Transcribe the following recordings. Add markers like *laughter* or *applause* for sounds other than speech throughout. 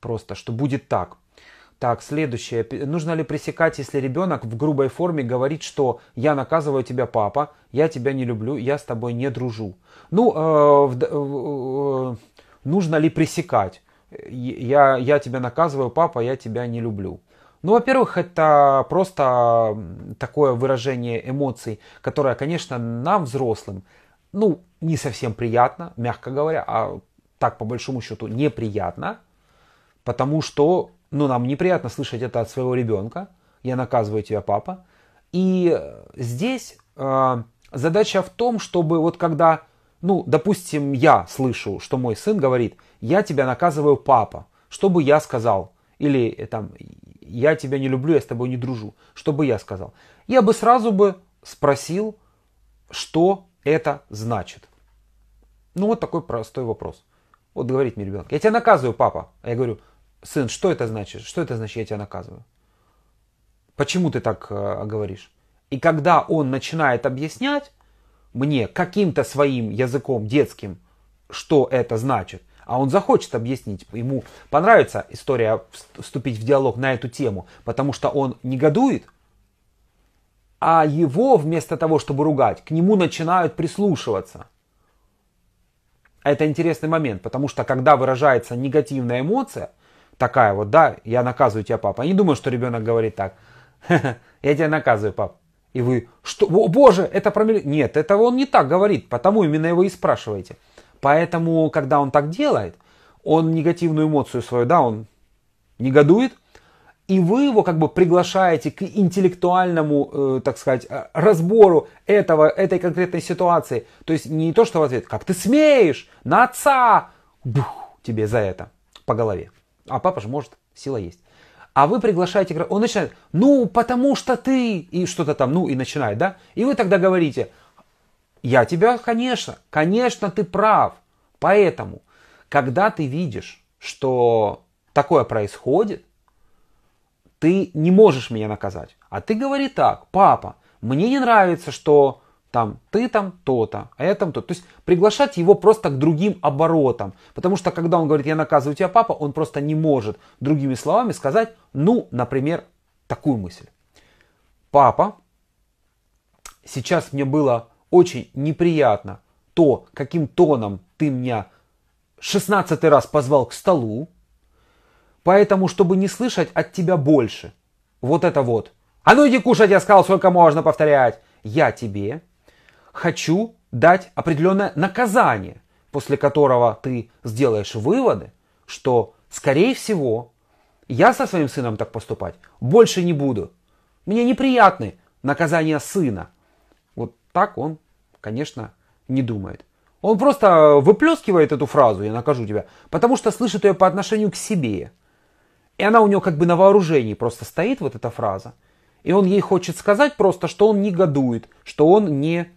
Просто, что будет так. Так, следующее. Нужно ли пресекать, если ребенок в грубой форме говорит, что я наказываю тебя, папа, я тебя не люблю, я с тобой не дружу? Ну, э, э, э, нужно ли пресекать? Я, я тебя наказываю, папа, я тебя не люблю. Ну, во-первых, это просто такое выражение эмоций, которое, конечно, нам, взрослым, ну, не совсем приятно, мягко говоря, а так по большому счету неприятно потому что ну, нам неприятно слышать это от своего ребенка, я наказываю тебя, папа. И э, здесь э, задача в том, чтобы вот когда, ну, допустим, я слышу, что мой сын говорит, я тебя наказываю, папа, Чтобы я сказал? Или э, там, я тебя не люблю, я с тобой не дружу, Чтобы я сказал? Я бы сразу бы спросил, что это значит. Ну, вот такой простой вопрос. Вот говорит мне ребенок, я тебя наказываю, папа. А я говорю, сын, что это значит? Что это значит, я тебя наказываю? Почему ты так э, говоришь? И когда он начинает объяснять мне каким-то своим языком детским, что это значит, а он захочет объяснить, ему понравится история вступить в диалог на эту тему, потому что он негодует, а его вместо того, чтобы ругать, к нему начинают прислушиваться. Это интересный момент, потому что когда выражается негативная эмоция, такая вот, да, я наказываю тебя, папа. Они думают, что ребенок говорит так. *laughs* Я тебя наказываю, пап. И вы, что, о боже, это про Нет, это он не так говорит, потому именно его и спрашиваете. Поэтому, когда он так делает, он негативную эмоцию свою, да, он негодует, и вы его как бы приглашаете к интеллектуальному, э, так сказать, э, разбору этого, этой конкретной ситуации. То есть не то, что в ответ, как ты смеешь, на отца, бух, тебе за это по голове. А папа же может, сила есть. А вы приглашаете игрока, он начинает, ну, потому что ты, и что-то там, ну, и начинает, да? И вы тогда говорите, я тебя, конечно, конечно, ты прав. Поэтому, когда ты видишь, что такое происходит, ты не можешь меня наказать. А ты говори так, папа, мне не нравится, что там ты там то-то, а я там то. То есть приглашать его просто к другим оборотам. Потому что когда он говорит, я наказываю тебя, папа, он просто не может другими словами сказать, ну, например, такую мысль. Папа, сейчас мне было очень неприятно то, каким тоном ты меня 16 раз позвал к столу, поэтому, чтобы не слышать от тебя больше, вот это вот. А ну иди кушать, я сказал, сколько можно повторять. Я тебе хочу дать определенное наказание, после которого ты сделаешь выводы, что, скорее всего, я со своим сыном так поступать больше не буду. Мне неприятны наказания сына. Вот так он, конечно, не думает. Он просто выплескивает эту фразу «я накажу тебя», потому что слышит ее по отношению к себе. И она у него как бы на вооружении просто стоит, вот эта фраза. И он ей хочет сказать просто, что он негодует, что он не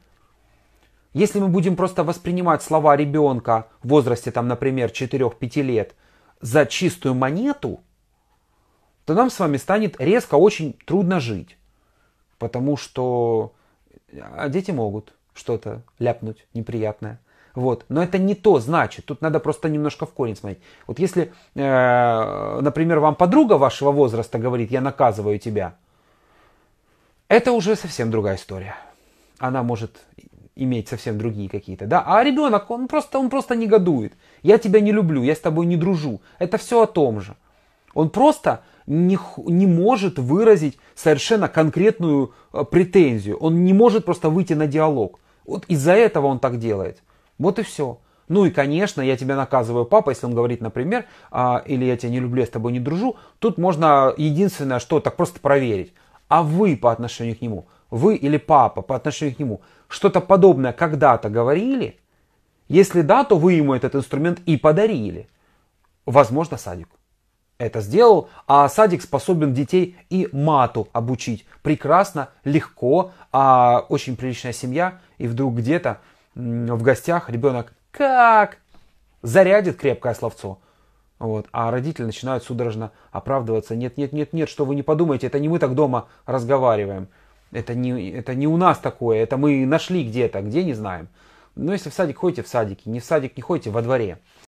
если мы будем просто воспринимать слова ребенка в возрасте, там, например, 4-5 лет за чистую монету, то нам с вами станет резко очень трудно жить. Потому что а, дети могут что-то ляпнуть неприятное. Вот. Но это не то значит. Тут надо просто немножко в корень смотреть. Вот если, э, например, вам подруга вашего возраста говорит, я наказываю тебя, это уже совсем другая история. Она может иметь совсем другие какие-то, да, а ребенок, он просто, он просто негодует. Я тебя не люблю, я с тобой не дружу. Это все о том же. Он просто не, не может выразить совершенно конкретную э, претензию. Он не может просто выйти на диалог. Вот из-за этого он так делает. Вот и все. Ну и, конечно, я тебя наказываю, папа, если он говорит, например, а или я тебя не люблю, я с тобой не дружу, тут можно единственное, что так просто проверить. А вы по отношению к нему, вы или папа по отношению к нему что-то подобное когда-то говорили? Если да, то вы ему этот инструмент и подарили. Возможно, садик это сделал, а садик способен детей и мату обучить. Прекрасно, легко, а очень приличная семья, и вдруг где-то в гостях ребенок как зарядит крепкое словцо. Вот. А родители начинают судорожно оправдываться. Нет, нет, нет, нет, что вы не подумайте, это не мы так дома разговариваем. Это не, это не у нас такое, это мы нашли где-то, где не знаем. Но если в садик ходите, в садике, не в садик не ходите, во дворе.